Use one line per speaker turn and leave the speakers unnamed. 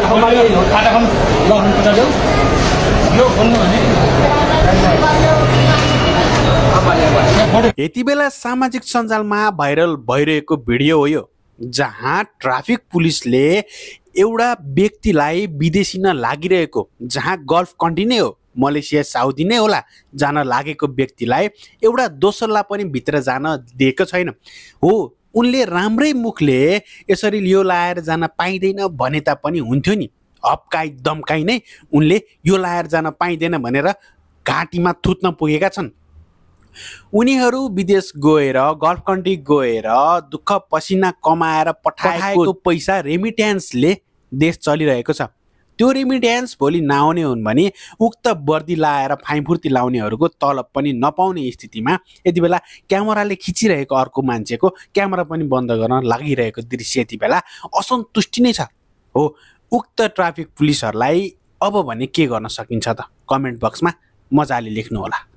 यति बेला सामाजिक सञ्जालमा भाइरल भइरहेको भिडियो हो यो जहाँ ट्राफिक पुलिसले एउटा व्यक्तिलाई विदेशी न लागिरहेको जहाँ गल्फ कन्ट्री नै हो मलेसिया साउदी नै होला जान लागेको व्यक्तिलाई एउटा दोस्रोलाई पनि भित्र जान दिएको छैन हो उनले राम्रै मुखले यसरी यो लाएर जान पाइँदैन भने तापनि हुन्थ्यो नि हप्काई दम्काई नै उनले यो लाएर जान पाइँदैन भनेर घाँटीमा थुत्न पुगेका छन् उनीहरू विदेश गएर गल्फ कन्ट्री गएर दुःख पसिना कमाएर पठाएको पैसा रेमिट्यान्सले देश चलिरहेको छ त्यो रेमिडेन्स भोलि नआउने हुन् भने उक्त वर्दी लाएर फाइफुर्ती लाउनेहरूको तलब पनि नपाउने स्थितिमा यति बेला क्यामेराले खिचिरहेको अर्को मान्छेको क्यामेरा पनि बन्द गर्न लागिरहेको दृश्य यति बेला असन्तुष्टि नै छ हो उक्त ट्राफिक पुलिसहरूलाई अब भने के गर्न सकिन्छ त कमेन्ट बक्समा मजाले लेख्नु होला